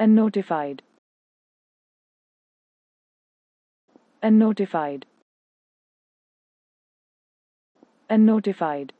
and notified and notified and notified